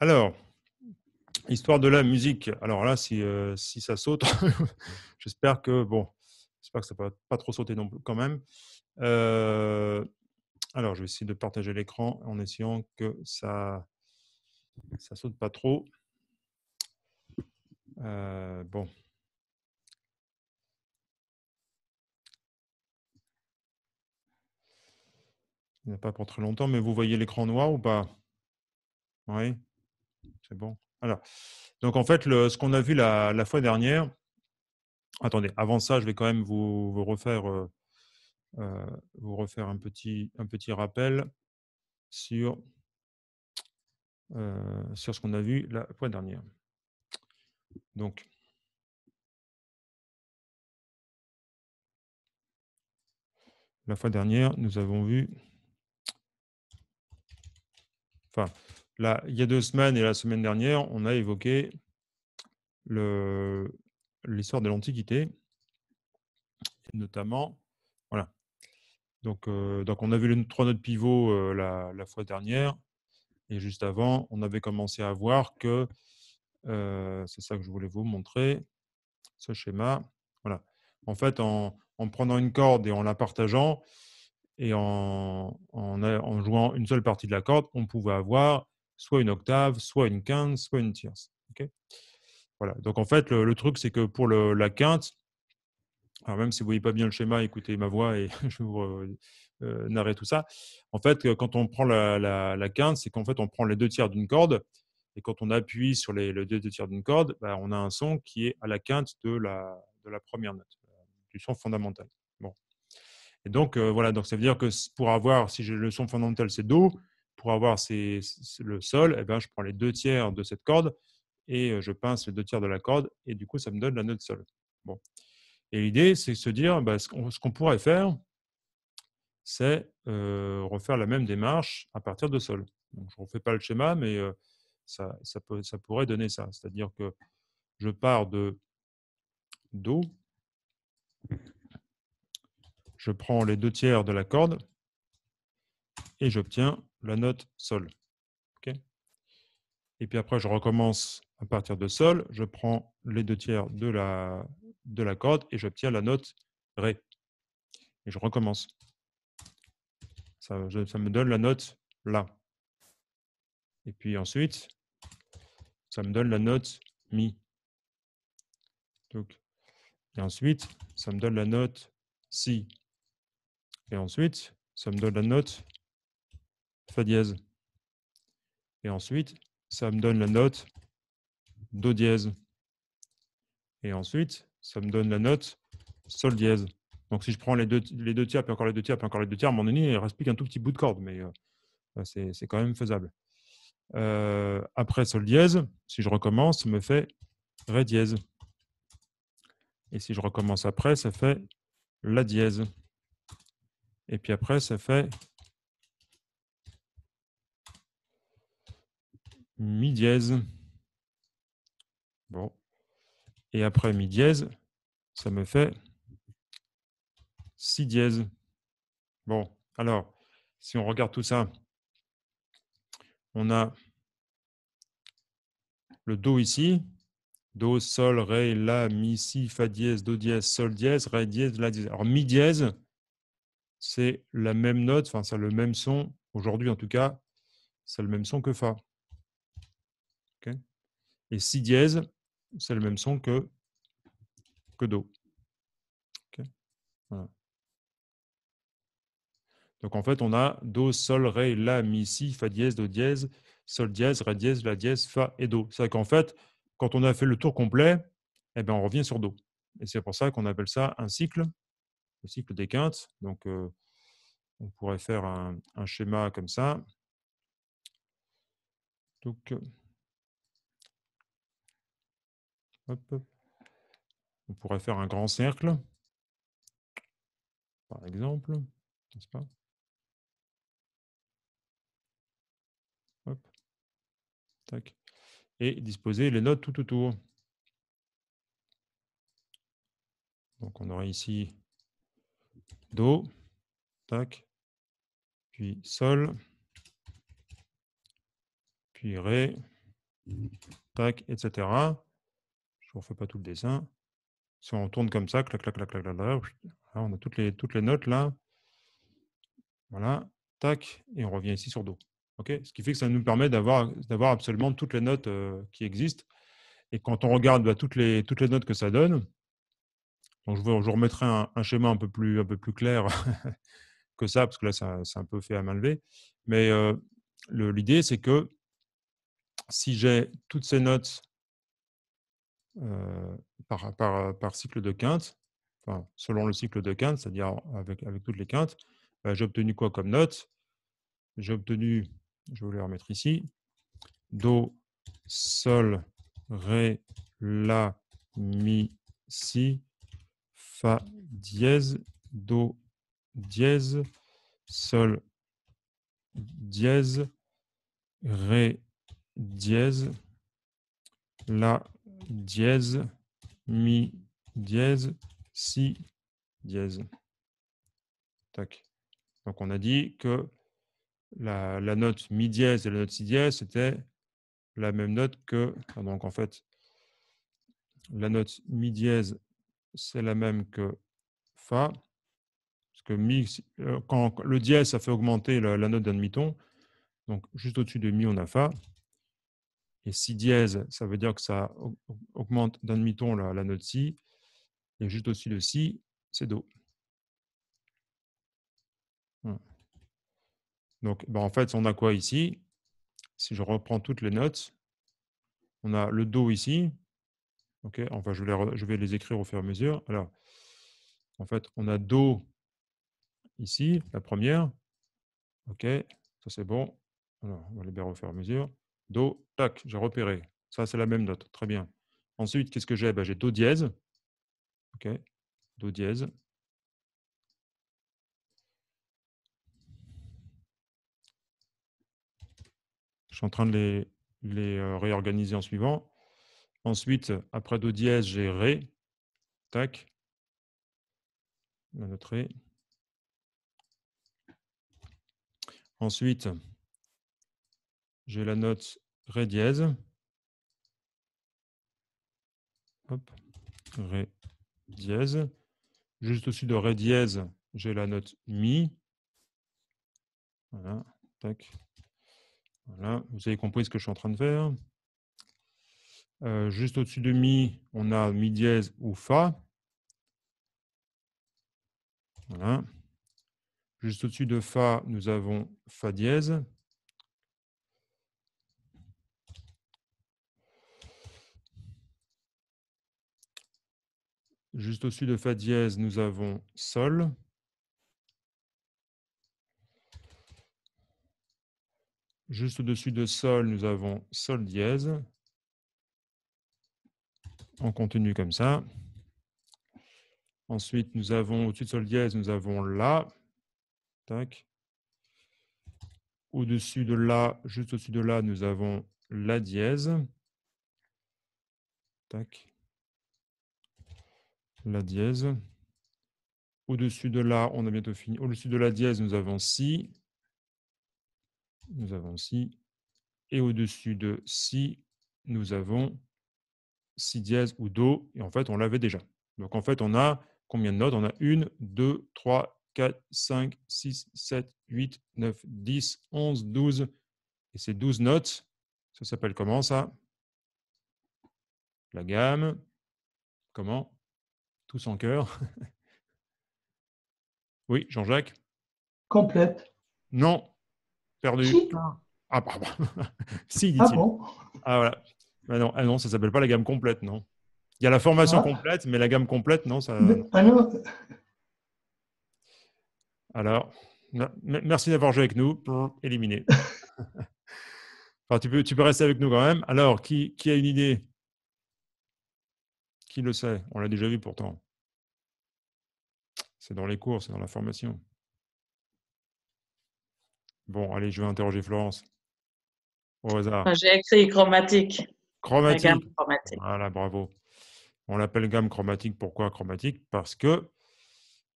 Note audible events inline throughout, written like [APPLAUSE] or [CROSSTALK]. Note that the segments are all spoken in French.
Alors, histoire de la musique. Alors là, si, euh, ça saute, [LAUGHS] j'espère que bon, j'espère que ça va pas trop sauter non plus quand même. Euh, alors, je vais essayer de partager l'écran en essayant que ça ça saute pas trop. Euh, bon. Il n'y a pas pour très longtemps, mais vous voyez l'écran noir ou pas Oui. C'est bon. Alors, Donc, en fait, ce qu'on a vu la, fois dernière, attendez, avant ça, je vais quand même vous, refaire, euh, euh, vous refaire un, petit, un petit rappel sur, euh, sur ce qu'on a vu la fois dernière. Donc, la fois dernière, nous avons vu. Enfin, il y a deux semaines et la semaine dernière, on a évoqué l'histoire de l'Antiquité, notamment. Voilà. Donc, euh, donc, on a vu les trois notes pivots euh, la, fois dernière. Et juste avant, on avait commencé à voir que, euh, c'est ça que je voulais vous montrer, ce schéma. Voilà. En fait, en, prenant une corde et en la partageant, et en, en, en jouant une seule partie de la corde, on pouvait avoir soit une octave, soit une quinte, soit une tierce. voilà. Donc en fait, le, truc, c'est que pour la quinte, même si vous voyez pas bien le schéma, écoutez ma voix et [LAUGHS] je vous euh, euh, narrer tout ça. En fait, euh, quand on prend la, quinte, c'est qu'en fait, on prend les deux tiers d'une corde. Et quand on appuie sur les, deux tiers d'une corde, bah, on a un son qui est à la quinte de la, première note, du son fondamental. Et donc, voilà, donc ça veut dire que pour avoir, si le son fondamental, c'est Do, pour avoir le sol, eh bien, je prends les deux tiers de cette corde et euh, je pince les deux tiers de la corde et du coup, ça me donne la note sol. Bon. Et l'idée, c'est de se dire, bah, ce qu'on pourrait faire, c'est euh, refaire la même démarche à partir de sol. je ne refais pas le schéma, mais euh, ça, pourrait donner ça. C'est-à-dire que je pars de Do, je prends les deux tiers de la corde, et j'obtiens la note Sol. et puis après, je recommence à partir de Sol, je prends les deux tiers de la, de la corde et j'obtiens la note Ré. Et je recommence. Ça, ça me donne la note La. Et puis ensuite, ça me donne la note Mi. Donc, et ensuite, ça me donne la note Si. Et ensuite, ça me donne la note fa dièse. Et ensuite, ça me donne la note do dièse. Et ensuite, ça me donne la note sol dièse. Donc si je prends les deux, les deux tiers, puis encore les deux tiers, puis encore les deux tiers, mon un donné, il ne reste tout petit bout de corde, mais euh, euh, c'est quand même faisable. Euh, après sol dièse, si je recommence, ça me fait ré dièse. Et si je recommence après, ça fait la dièse. Et puis après, ça fait mi dièse. Bon. Et après mi dièse, ça me fait si dièse. Bon, alors, si on regarde tout ça, on a le Do ici. Do, Sol, Ré, La, Mi, Si, Fa dièse, Do dièse, Sol dièse, Ré dièse, La dièse. Alors, Mi dièse, c'est la même note, enfin, c'est le même son, aujourd'hui en tout cas, c'est le même son que Fa. Et si dièse, c'est le même son que, que do. Donc en fait, on a do, sol, ré, la, mi, si, fa dièse, do dièse, sol dièse, ré dièse, la dièse, fa et do. C'est qu'en fait, quand on a fait le tour complet, eh bien, on revient sur do. Et c'est pour ça qu'on appelle ça un cycle, le cycle des quintes. Donc euh, on pourrait faire un, schéma comme ça. Donc, on pourrait faire un grand cercle, par exemple, n'est-ce pas Et disposer les notes tout autour. Donc on aurait ici Do, tac, puis Sol, puis Ré, tac, etc on ne fait pas tout le dessin. Si on tourne comme ça, clac, clac, clac, clac, on a toutes les, toutes les notes là. Voilà, tac, et on revient ici sur dos. Okay Ce qui fait que ça nous permet d'avoir absolument toutes les notes euh, qui existent. Et quand on regarde bah, toutes, les, toutes les notes que ça donne, je, vous, je remettrai un, schéma un peu plus, un peu plus clair [LAUGHS] que ça, parce que là, c'est un peu fait à main levée. Mais euh, l'idée, c'est que si j'ai toutes ces notes euh, par, par, par, cycle de quinte, enfin, selon le cycle de quinte, c'est-à-dire avec, avec toutes les quintes, bah, j'ai obtenu quoi comme note J'ai obtenu, je vais le remettre ici, Do, Sol, Ré, La, Mi, Si, Fa dièse, Do dièse, Sol dièse, Ré dièse, La dièse, mi dièse, si dièse. Tac. Donc on a dit que la, note mi dièse et la note si dièse c'était la même note que ah, donc en fait la note mi dièse c'est la même que fa parce que mi euh, quand le dièse ça fait augmenter la, la note d'un demi-ton donc juste au-dessus de mi on a fa et si dièse, ça veut dire que ça augmente d'un demi-ton la, note si. Et juste au-dessus de si, c'est do. Donc, ben, en fait, on a quoi ici Si je reprends toutes les notes, on a le do ici. Ok. enfin, je vais, les, je vais les écrire au fur et à mesure. Alors, en fait, on a do ici, la première. OK, ça c'est bon. Alors, on va les bien et à mesure. Do, tac, j'ai repéré. Ça, c'est la même note. Très bien. Ensuite, qu'est-ce que j'ai ben, J'ai Do dièse. OK. Do dièse. Je suis en train de les, les euh, réorganiser en suivant. Ensuite, après Do dièse, j'ai Ré. Tac. La note Ré. Ensuite, j'ai la note Ré dièse. Hop. Ré dièse. Juste au-dessus de Ré dièse, j'ai la note Mi. Voilà. Voilà. Vous avez compris ce que je suis en train de faire. Euh, juste au-dessus de Mi, on a Mi dièse ou Fa. Voilà. Juste au-dessus de Fa, nous avons Fa dièse. Juste au-dessus de Fa dièse, nous avons Sol. Juste au-dessus de Sol, nous avons Sol dièse. On continue comme ça. Ensuite, nous avons au-dessus de Sol dièse, nous avons La. Tac. Au-dessus de La, juste au-dessus de La, nous avons La dièse. Tac la dièse. Au-dessus de là, on a bientôt fini. Au-dessus de la dièse, nous avons si. Nous avons si. Et au-dessus de si, nous avons si dièse ou do. Et en fait, on l'avait déjà. Donc en fait, on a combien de notes On a 1, 2, 3, 4, 5, 6, 7, 8, 9, 10, 11, 12. Et ces 12 notes, ça s'appelle comment ça La gamme. Comment tout son cœur. [LAUGHS] oui, Jean-Jacques Complète. Non, perdu. Si. Ah, pardon. [LAUGHS] si, dit Ah bon Ah, voilà. Bah ah non, ça s'appelle pas la gamme complète, non. Il y a la formation ah. complète, mais la gamme complète, non, ça. Pas ah alors... alors, merci d'avoir joué avec nous. Éliminé. [LAUGHS] enfin, tu peux, tu peux rester avec nous quand même. Alors, qui a une idée le sait On l'a déjà vu pourtant. C'est dans les cours, c'est dans la formation. Bon, allez, je vais interroger Florence. Au hasard. J'ai écrit chromatique. Chromatique. Voilà, bravo. On l'appelle gamme chromatique. Pourquoi chromatique Parce que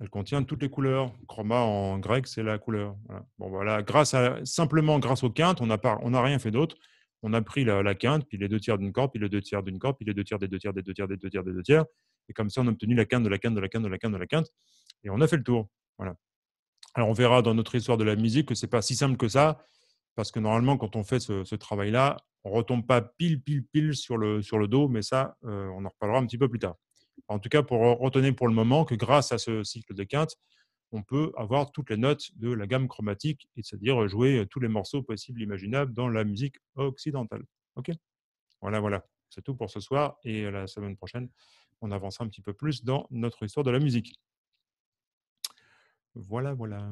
elle contient toutes les couleurs. Chroma en grec, c'est la couleur. Bon, voilà. Grâce à, simplement grâce aux quintes, on n'a rien fait d'autre on a pris la, quinte, puis les deux tiers d'une corde, puis les deux tiers d'une corde, puis les deux tiers des deux tiers des deux tiers des deux tiers des deux tiers. Et comme ça, on a obtenu la quinte de la quinte de la quinte de la quinte de la quinte. Et on a fait le tour. Voilà. Alors on verra dans notre histoire de la musique que c'est pas si simple que ça, parce que normalement, quand on fait ce, travail-là, on retombe pas pile, pile, pile sur le, sur le dos, mais ça, euh, on en reparlera un petit peu plus tard. En tout cas, pour retenir pour le moment que grâce à ce cycle de quinte, on peut avoir toutes les notes de la gamme chromatique, c'est-à-dire jouer tous les morceaux possibles imaginables dans la musique occidentale. OK Voilà, voilà. C'est tout pour ce soir, et la semaine prochaine, on avance un petit peu plus dans notre histoire de la musique. Voilà, voilà.